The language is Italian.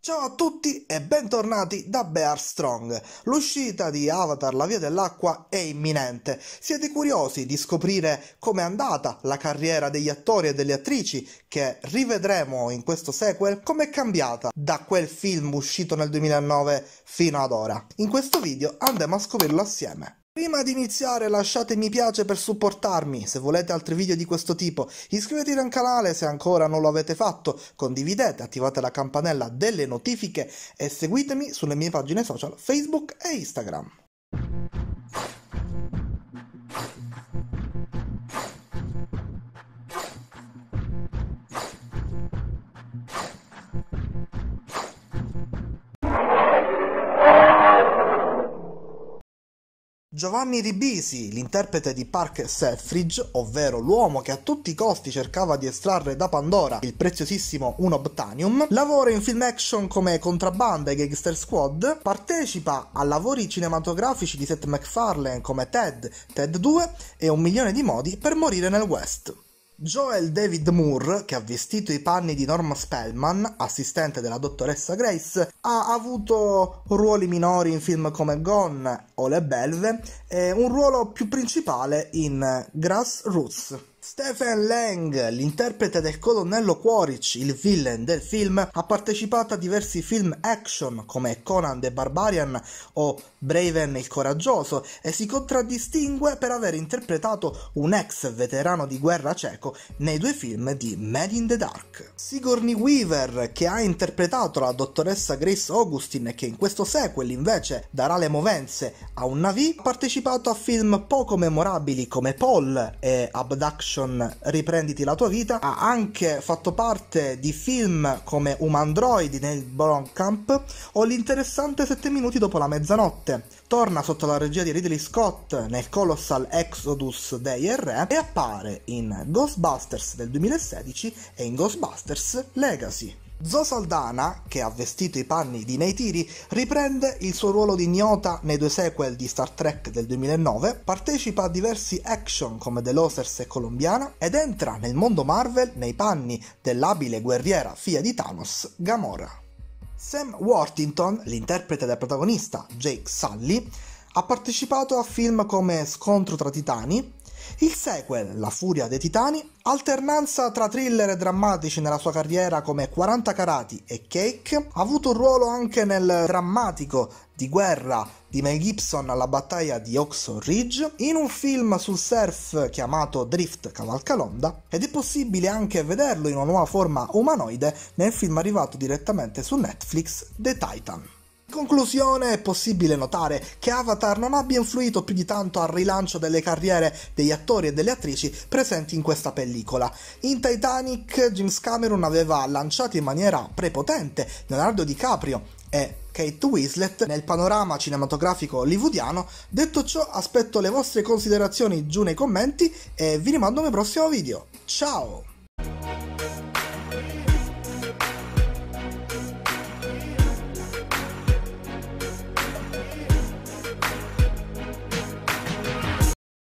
Ciao a tutti e bentornati da Bear Strong. L'uscita di Avatar La Via dell'Acqua è imminente. Siete curiosi di scoprire com'è andata la carriera degli attori e delle attrici che rivedremo in questo sequel? Com'è cambiata da quel film uscito nel 2009 fino ad ora? In questo video andremo a scoprirlo assieme. Prima di iniziare lasciate mi piace per supportarmi, se volete altri video di questo tipo iscrivetevi al canale se ancora non lo avete fatto, condividete, attivate la campanella delle notifiche e seguitemi sulle mie pagine social Facebook e Instagram. Giovanni Ribisi, l'interprete di Park Selfridge, ovvero l'uomo che a tutti i costi cercava di estrarre da Pandora il preziosissimo Unobtanium, lavora in film action come contrabbanda e gangster squad, partecipa a lavori cinematografici di Seth MacFarlane come Ted, Ted 2 e Un milione di modi per morire nel West. Joel David Moore, che ha vestito i panni di Norma Spellman, assistente della dottoressa Grace, ha avuto ruoli minori in film come Gone o Le Belve e un ruolo più principale in Grassroots. Stephen Lang, l'interprete del colonnello Quaritch, il villain del film, ha partecipato a diversi film action come Conan the Barbarian o Braven il Coraggioso e si contraddistingue per aver interpretato un ex veterano di guerra cieco nei due film di Mad in the Dark. Sigourney Weaver, che ha interpretato la dottoressa Grace Augustine che in questo sequel invece darà le movenze a un Navi, ha partecipato a film poco memorabili come Paul e Abduction action Riprenditi la tua vita, ha anche fatto parte di film come Umandroid nel Blomkamp o l'interessante 7 minuti dopo la mezzanotte. Torna sotto la regia di Ridley Scott nel Colossal Exodus dei Re e appare in Ghostbusters del 2016 e in Ghostbusters Legacy. Saldana, che ha vestito i panni di Neytiri, riprende il suo ruolo di ignota nei due sequel di Star Trek del 2009, partecipa a diversi action come The Losers e Colombiana ed entra nel mondo Marvel nei panni dell'abile guerriera figlia di Thanos, Gamora. Sam Worthington, l'interprete del protagonista Jake Sully, ha partecipato a film come Scontro tra Titani, il sequel, La furia dei titani, alternanza tra thriller e drammatici nella sua carriera come 40 carati e Cake, ha avuto un ruolo anche nel drammatico di guerra di Mel Gibson alla battaglia di Oxon Ridge, in un film sul surf chiamato Drift Cavalcalonda, ed è possibile anche vederlo in una nuova forma umanoide nel film arrivato direttamente su Netflix The Titan conclusione è possibile notare che Avatar non abbia influito più di tanto al rilancio delle carriere degli attori e delle attrici presenti in questa pellicola. In Titanic James Cameron aveva lanciato in maniera prepotente Leonardo DiCaprio e Kate Winslet nel panorama cinematografico hollywoodiano. Detto ciò, aspetto le vostre considerazioni giù nei commenti e vi rimando al mio prossimo video. Ciao!